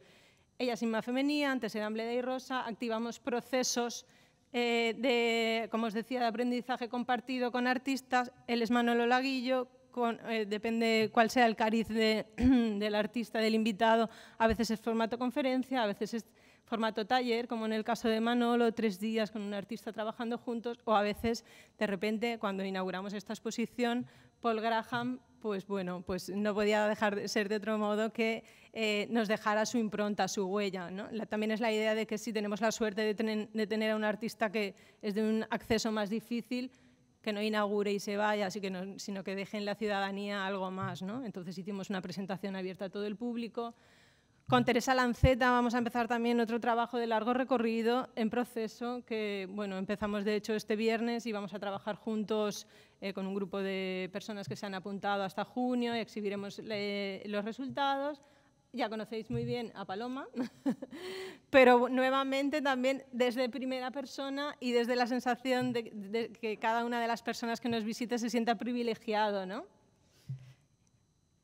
Ella sin más femenina, antes era Bleda y Rosa, activamos procesos eh, de, como os decía, de aprendizaje compartido con artistas, él es Manolo Laguillo, con, eh, depende cuál sea el cariz de, del artista, del invitado, a veces es formato conferencia, a veces es formato taller, como en el caso de Manolo, tres días con un artista trabajando juntos, o a veces, de repente, cuando inauguramos esta exposición, Paul Graham pues bueno, pues no podía dejar de ser de otro modo que eh, nos dejara su impronta, su huella. también es la idea de que si tenemos la suerte de, tener a un artista que es de un acceso más difícil, que no inaugure y se vaya, sino que deje en la ciudadanía algo más. Entonces hicimos una presentación abierta a todo el público, con Teresa Lanceta vamos a empezar también otro trabajo de largo recorrido en proceso, que bueno, empezamos de hecho este viernes y vamos a trabajar juntos eh, con un grupo de personas que se han apuntado hasta junio y exhibiremos eh, los resultados. Ya conocéis muy bien a Paloma, pero nuevamente también desde primera persona y desde la sensación de, que cada una de las personas que nos visita se sienta privilegiado, ¿no?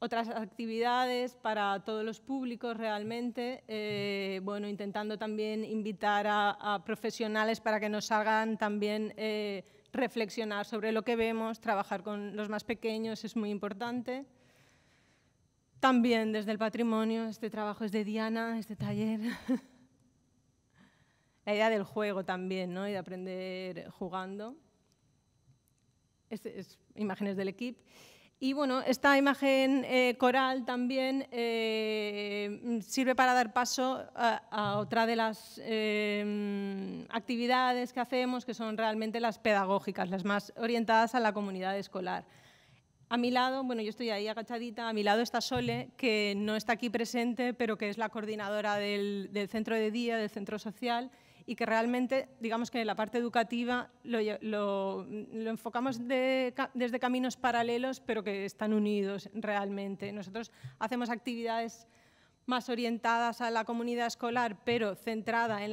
otras actividades para todos los públicos realmente, eh, bueno, intentando también invitar a, profesionales para que nos hagan también eh, reflexionar sobre lo que vemos, trabajar con los más pequeños es muy importante. También desde el patrimonio, este trabajo es de Diana, este taller. La idea del juego también, ¿no? Y de aprender jugando. es, imágenes del equipo. Y bueno, esta imagen eh, coral también eh, sirve para dar paso a, otra de las eh, actividades que hacemos, que son realmente las pedagógicas, las más orientadas a la comunidad escolar. A mi lado, bueno, yo estoy ahí agachadita, a mi lado está Sole, que no está aquí presente, pero que es la coordinadora del centro de día, del centro social, y que realmente, digamos que en la parte educativa lo, enfocamos desde caminos paralelos, pero que están unidos realmente. Nosotros hacemos actividades más orientadas a la comunidad escolar, pero centrada en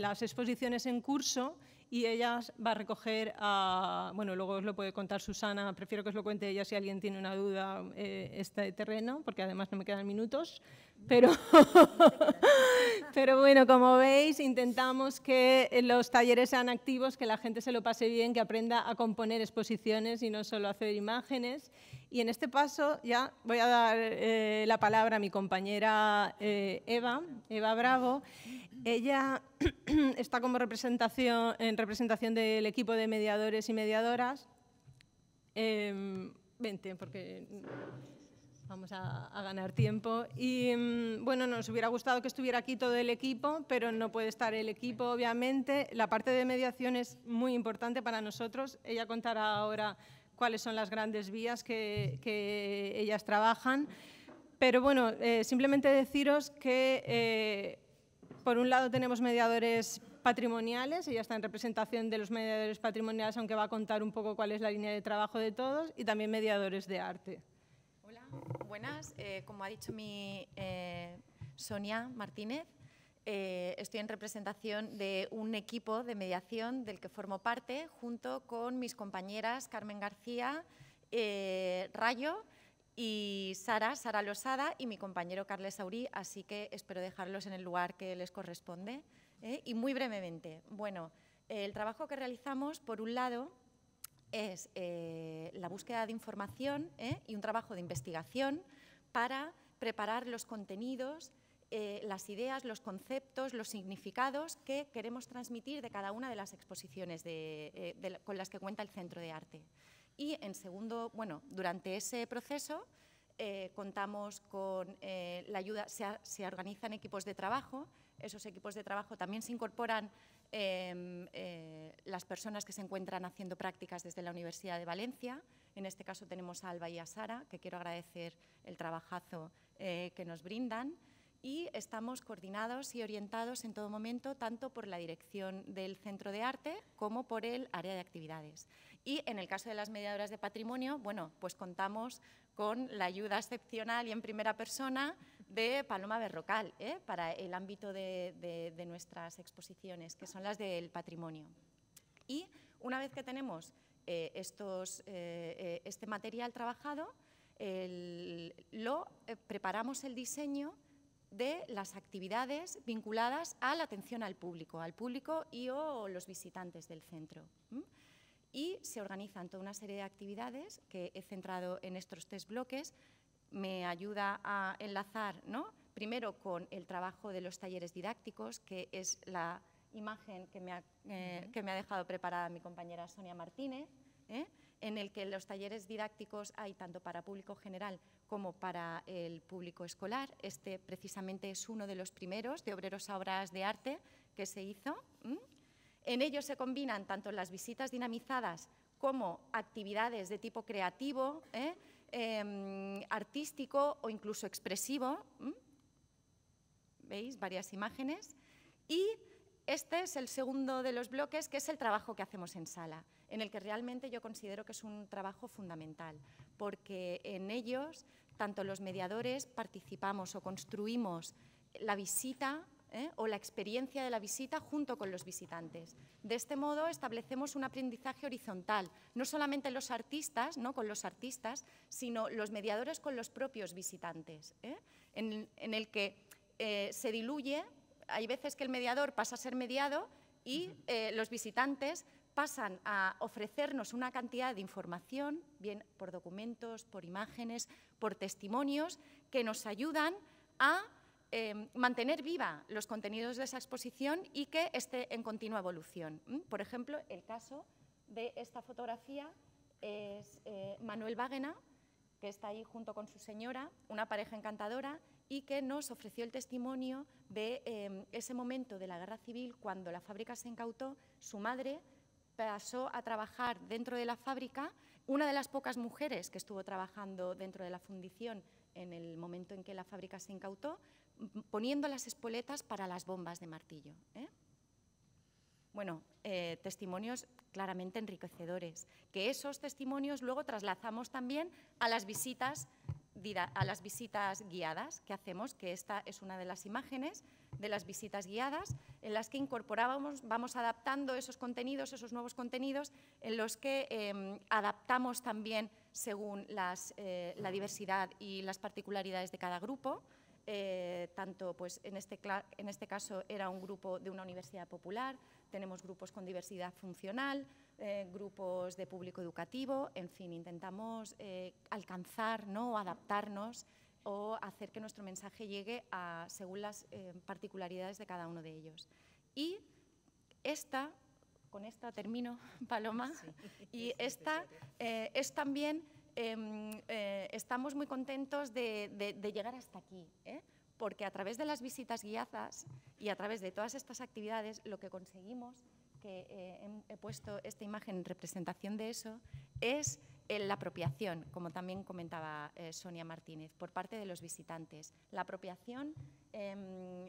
las exposiciones en curso y ella va a recoger a, bueno, luego os lo puede contar Susana, prefiero que os lo cuente ella si alguien tiene una duda eh, este terreno, porque además no me quedan minutos, pero, pero bueno, como veis, intentamos que los talleres sean activos, que la gente se lo pase bien, que aprenda a componer exposiciones y no solo a hacer imágenes. Y en este paso ya voy a dar eh, la palabra a mi compañera eh, Eva, Eva Bravo. Ella está como representación, en representación del equipo de mediadores y mediadoras. Eh, porque vamos a, ganar tiempo. Y em, bueno, nos hubiera gustado que estuviera aquí todo el equipo, pero no puede estar el equipo, obviamente. La parte de mediación es muy importante para nosotros. Ella contará ahora cuáles son las grandes vías que, ellas trabajan. Pero bueno, eh, simplemente deciros que eh, por un lado tenemos mediadores patrimoniales, ella está en representación de los mediadores patrimoniales, aunque va a contar un poco cuál es la línea de trabajo de todos, y también mediadores de arte. Hola, buenas. Eh, como ha dicho mi eh, Sonia Martínez, eh, estoy en representación de un equipo de mediación del que formo parte, junto con mis compañeras Carmen García, Rayo y Sara, Sara Losada y mi compañero Carles Saurí, así que espero dejarlos en el lugar que les corresponde. ¿eh? Y muy brevemente, bueno, el trabajo que realizamos, por un lado, es eh, la búsqueda de información ¿eh? y un trabajo de investigación para preparar los contenidos, las ideas, los conceptos, los significados que queremos transmitir de cada una de las exposiciones con las que cuenta el Centro de Arte. Y en segundo, bueno, durante ese proceso eh, contamos con eh, la ayuda, se, organizan equipos de trabajo, esos equipos de trabajo también se incorporan em, eh, las personas que se encuentran haciendo prácticas desde la Universidad de Valencia, en este caso tenemos a Alba y a Sara, que quiero agradecer el trabajazo que nos brindan, y estamos coordinados y orientados en todo momento tanto por la dirección del Centro de Arte como por el área de actividades. Y en el caso de las mediadoras de patrimonio, bueno, pues contamos con la ayuda excepcional y en primera persona de Paloma Berrocal ¿eh? para el ámbito de, nuestras exposiciones, que son las del patrimonio. Y una vez que tenemos eh, eh, este material trabajado, lo preparamos el diseño de las actividades vinculadas a la atención al público, al público y o los visitantes del centro y se organizan toda una serie de actividades que he centrado en estos tres bloques. Me ayuda a enlazar, ¿no? primero con el trabajo de los talleres didácticos, que es la imagen que me ha, eh, que me ha dejado preparada mi compañera Sonia Martínez, ¿eh? en el que los talleres didácticos hay tanto para público general como para el público escolar. Este precisamente es uno de los primeros de Obreros a Obras de Arte que se hizo. En ellos se combinan tanto las visitas dinamizadas como actividades de tipo creativo, ¿eh? em, artístico o incluso expresivo. ¿Veis? Varias imágenes. Y este es el segundo de los bloques, que es el trabajo que hacemos en sala, en el que realmente yo considero que es un trabajo fundamental, porque en ellos tanto los mediadores participamos o construimos la visita ¿eh? o la experiencia de la visita junto con los visitantes. De este modo establecemos un aprendizaje horizontal, no solamente los artistas, ¿no? con los artistas, sino los mediadores con los propios visitantes, ¿eh? en, el que eh, se diluye, hay veces que el mediador pasa a ser mediado y los visitantes pasan a ofrecernos una cantidad de información, bien por documentos, por imágenes, por testimonios, que nos ayudan a Em, mantener viva los contenidos de esa exposición y que esté en continua evolución. Por ejemplo, el caso de esta fotografía es eh, Manuel Váguena, que está ahí junto con su señora, una pareja encantadora, y que nos ofreció el testimonio de em, ese momento de la guerra civil cuando la fábrica se incautó, su madre pasó a trabajar dentro de la fábrica, una de las pocas mujeres que estuvo trabajando dentro de la fundición en el momento en que la fábrica se incautó, poniendo las espoletas para las bombas de martillo. ¿eh? Bueno, eh, testimonios claramente enriquecedores, que esos testimonios luego traslazamos también a las visitas a las visitas guiadas que hacemos, que esta es una de las imágenes de las visitas guiadas, en las que incorporábamos, vamos adaptando esos contenidos, esos nuevos contenidos, en los que em, adaptamos también según eh, la diversidad y las particularidades de cada grupo. Eh, tanto pues, en, este en este caso era un grupo de una universidad popular, tenemos grupos con diversidad funcional, eh, grupos de público educativo, en fin, intentamos eh, alcanzar ¿no? o adaptarnos o hacer que nuestro mensaje llegue a, según las particularidades de cada uno de ellos. Y esta, con esta termino, Paloma, y esta es también Em, eh, estamos muy contentos de, llegar hasta aquí, ¿eh? porque a través de las visitas guiadas y a través de todas estas actividades lo que conseguimos, que eh, em, he, puesto esta imagen en representación de eso, es la apropiación, como también comentaba Sonia Martínez, por parte de los visitantes. La apropiación em,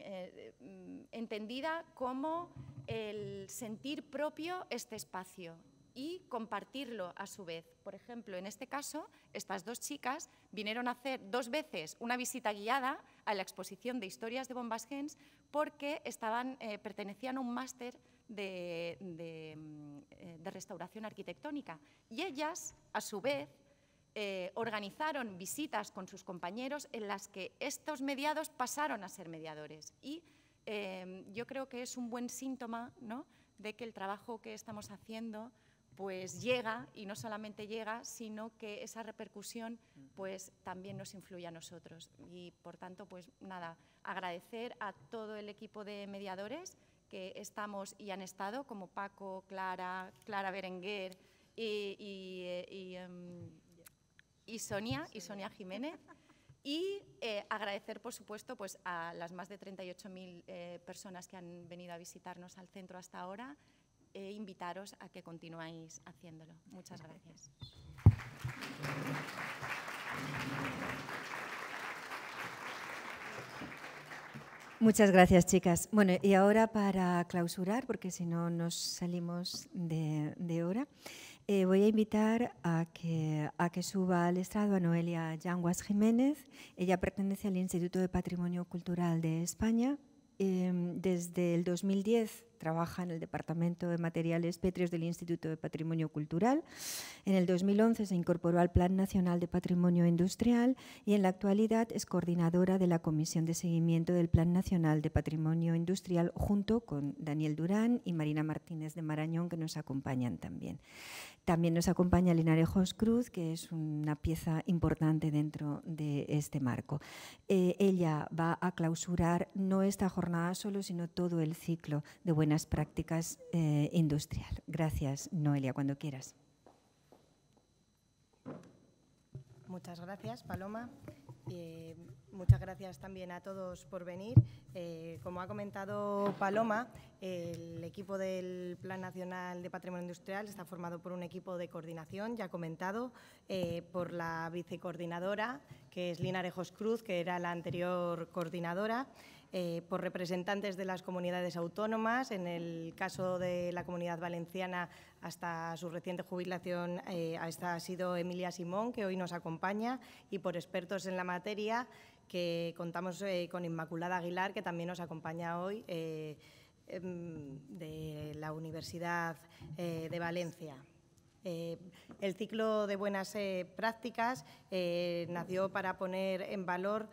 mm, entendida como el sentir propio este espacio, y compartirlo a su vez. Por ejemplo, en este caso, estas dos chicas vinieron a hacer dos veces una visita guiada a la exposición de historias de bombas gens porque estaban, eh, pertenecían a un máster mm, de, restauración arquitectónica. Y ellas, a su vez, eh, organizaron visitas con sus compañeros en las que estos mediados pasaron a ser mediadores. Y eh, yo creo que es un buen síntoma ¿no? de que el trabajo que estamos haciendo pues llega y no solamente llega, sino que esa repercusión pues también nos influye a nosotros. Y por tanto, pues nada, agradecer a todo el equipo de mediadores que estamos y han estado, como Paco, Clara, Clara Berenguer y, y, eh, em, Sonia, y Sonia Jiménez. Y eh, agradecer, por supuesto, pues, a las más de 38.000 eh, personas que han venido a visitarnos al centro hasta ahora e invitaros a que continuáis haciéndolo. Muchas gracias. Muchas gracias, chicas. Bueno, y ahora para clausurar, porque si no nos salimos de, hora, eh, voy a invitar a que, a que suba al estrado a Noelia Yanguas Jiménez. Ella pertenece al Instituto de Patrimonio Cultural de España Em, desde el 2010 trabaja en el Departamento de Materiales Pétreos del Instituto de Patrimonio Cultural. En el 2011 se incorporó al Plan Nacional de Patrimonio Industrial y en la actualidad es coordinadora de la Comisión de Seguimiento del Plan Nacional de Patrimonio Industrial junto con Daniel Durán y Marina Martínez de Marañón que nos acompañan también. También nos acompaña Linarejos Cruz, que es una pieza importante dentro de este marco. Eh, ella va a clausurar no esta jornada solo, sino todo el ciclo de buenas prácticas eh, industrial. Gracias, Noelia, cuando quieras. Muchas gracias, Paloma. Eh, muchas gracias también a todos por venir. Eh, como ha comentado Paloma, el equipo del Plan Nacional de Patrimonio Industrial está formado por un equipo de coordinación, ya comentado, eh, por la vicecoordinadora, que es Lina Arejos Cruz, que era la anterior coordinadora. Eh, por representantes de las comunidades autónomas, en el caso de la comunidad valenciana hasta su reciente jubilación eh, ha sido Emilia Simón, que hoy nos acompaña, y por expertos en la materia, que contamos eh, con Inmaculada Aguilar, que también nos acompaña hoy em, de la Universidad de Valencia. Eh, el ciclo de buenas eh, prácticas eh, nació para poner en valor,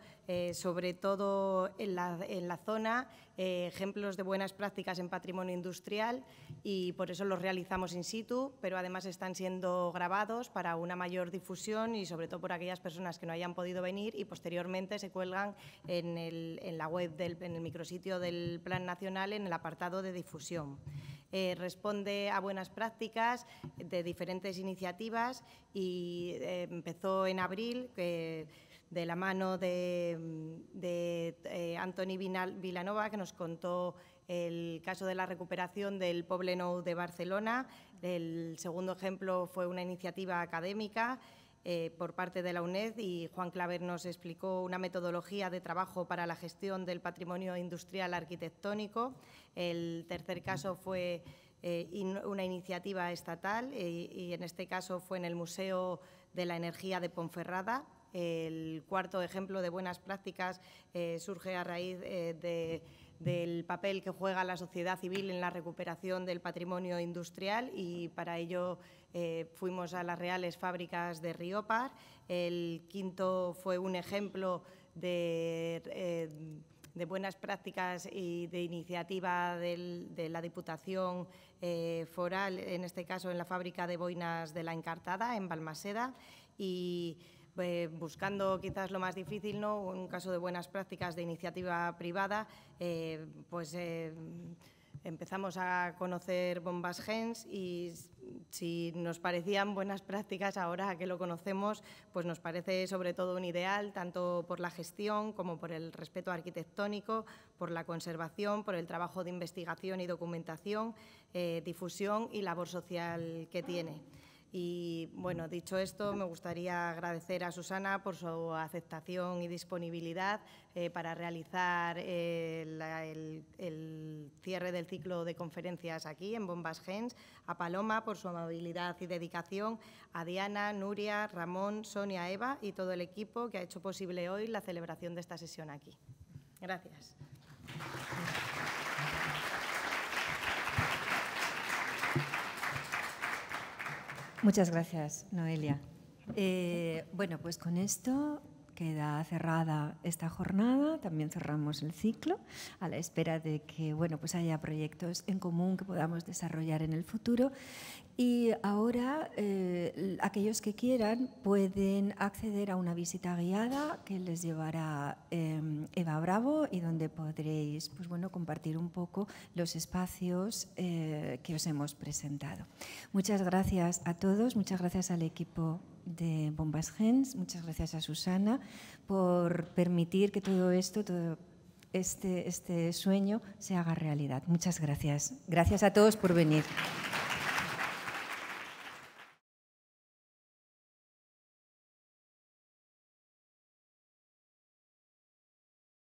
sobre todo en la, zona, ejemplos de buenas prácticas en patrimonio industrial y por eso los realizamos in situ, pero además están siendo grabados para una mayor difusión y sobre todo por aquellas personas que no hayan podido venir y posteriormente se cuelgan en, la web, del, en el micrositio del Plan Nacional en el apartado de difusión. Eh, responde a buenas prácticas de diferentes iniciativas y eh, empezó en abril de la mano de, de eh, Vilanova, que nos contó el caso de la recuperación del Poblenou de Barcelona. El segundo ejemplo fue una iniciativa académica eh, por parte de la UNED y Juan Claver nos explicó una metodología de trabajo para la gestión del patrimonio industrial arquitectónico. El tercer caso fue eh, una iniciativa estatal eh, y en este caso fue en el Museo de la Energía de Ponferrada. El cuarto ejemplo de buenas prácticas surge a raíz del papel que juega la sociedad civil en la recuperación del patrimonio industrial y para ello eh, fuimos a las reales fábricas de Riopar, el quinto fue un ejemplo eh, de, buenas prácticas y de iniciativa del, de la Diputación eh, Foral, en este caso en la fábrica de boinas de la Encartada, en Balmaseda, y buscando quizás lo más difícil, ¿no? un caso de buenas prácticas de iniciativa privada, pues empezamos a conocer bombas GENS y si nos parecían buenas prácticas ahora que lo conocemos, pues nos parece sobre todo un ideal, tanto por la gestión como por el respeto arquitectónico, por la conservación, por el trabajo de investigación y documentación, eh, difusión y labor social que tiene. Y bueno, dicho esto, me gustaría agradecer a Susana por su aceptación y disponibilidad eh, para realizar eh, el, el, cierre del ciclo de conferencias aquí en Bombas Gens, a Paloma por su amabilidad y dedicación, a Diana, Nuria, Ramón, Sonia, Eva y todo el equipo que ha hecho posible hoy la celebración de esta sesión aquí. Gracias. Muchas gracias, Noelia. Eh, bueno, pues con esto queda cerrada esta jornada, también cerramos el ciclo a la espera de que bueno, pues haya proyectos en común que podamos desarrollar en el futuro. Y ahora eh, aquellos que quieran pueden acceder a una visita guiada que les llevará em, Eva Bravo y donde podréis pues bueno, compartir un poco los espacios eh, que os hemos presentado. Muchas gracias a todos, muchas gracias al equipo de Bombas Gens. Muchas gracias a Susana por permitir que todo esto, todo este, este sueño se haga realidad. Muchas gracias. Gracias a todos por venir.